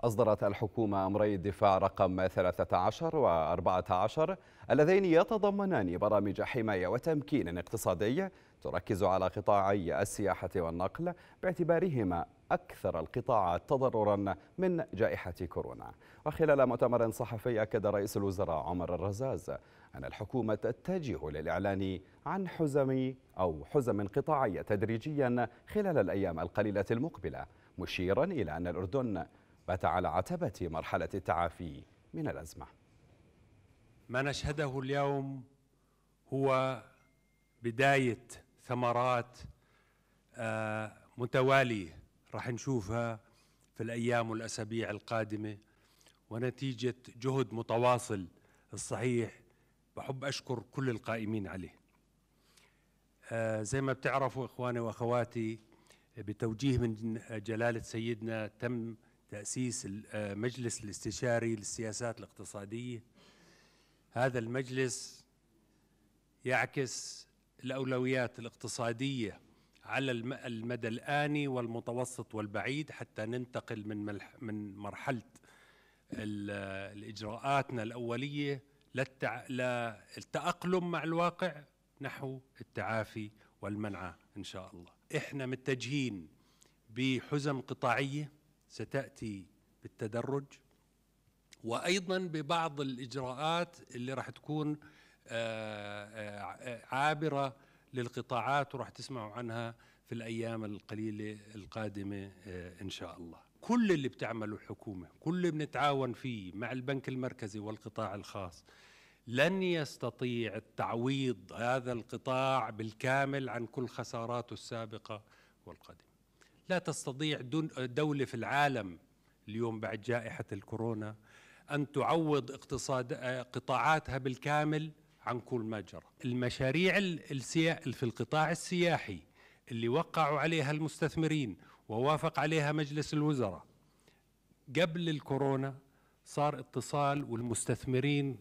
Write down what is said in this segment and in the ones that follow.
أصدرت الحكومة أمري الدفاع رقم 13 و 14 اللذين يتضمنان برامج حماية وتمكين اقتصادي تركز على قطاعي السياحة والنقل باعتبارهما أكثر القطاعات تضررا من جائحة كورونا وخلال مؤتمر صحفي أكد رئيس الوزراء عمر الرزاز أن الحكومة تتجه للإعلان عن حزم أو حزم قطاعية تدريجيا خلال الأيام القليلة المقبلة مشيرا إلى أن الأردن بات على عتبة مرحلة التعافي من الأزمة ما نشهده اليوم هو بداية ثمرات آه، متوالية راح نشوفها في الأيام والأسابيع القادمة ونتيجة جهد متواصل الصحيح بحب أشكر كل القائمين عليه آه، زي ما بتعرفوا إخواني وأخواتي بتوجيه من جلالة سيدنا تم تأسيس المجلس آه، الاستشاري للسياسات الاقتصادية هذا المجلس يعكس الأولويات الاقتصادية على المدى الآني والمتوسط والبعيد حتى ننتقل من من مرحلة آه، الإجراءاتنا الأولية للتأقلم مع الواقع نحو التعافي والمنعة إن شاء الله إحنا متجهين بحزم قطاعية ستأتي بالتدرج وأيضا ببعض الإجراءات اللي راح تكون آه، آه، عابرة للقطاعات وراح تسمعوا عنها في الأيام القليلة القادمة آه، إن شاء الله كل اللي بتعمله الحكومة كل اللي بنتعاون فيه مع البنك المركزي والقطاع الخاص لن يستطيع التعويض هذا القطاع بالكامل عن كل خساراته السابقة والقادمة لا تستطيع دولة في العالم اليوم بعد جائحة الكورونا أن تعوض اقتصاد قطاعاتها بالكامل عن كل ما جرى المشاريع في القطاع السياحي اللي وقعوا عليها المستثمرين ووافق عليها مجلس الوزراء قبل الكورونا صار اتصال والمستثمرين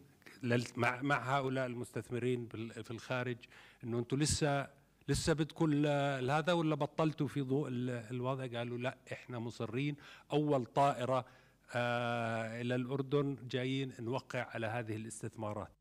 مع هؤلاء المستثمرين في الخارج انه انتم لسه لسه بدكم هذا ولا بطلتوا في ضوء الوضع قالوا لا احنا مصرين اول طائره آه الى الاردن جايين نوقع على هذه الاستثمارات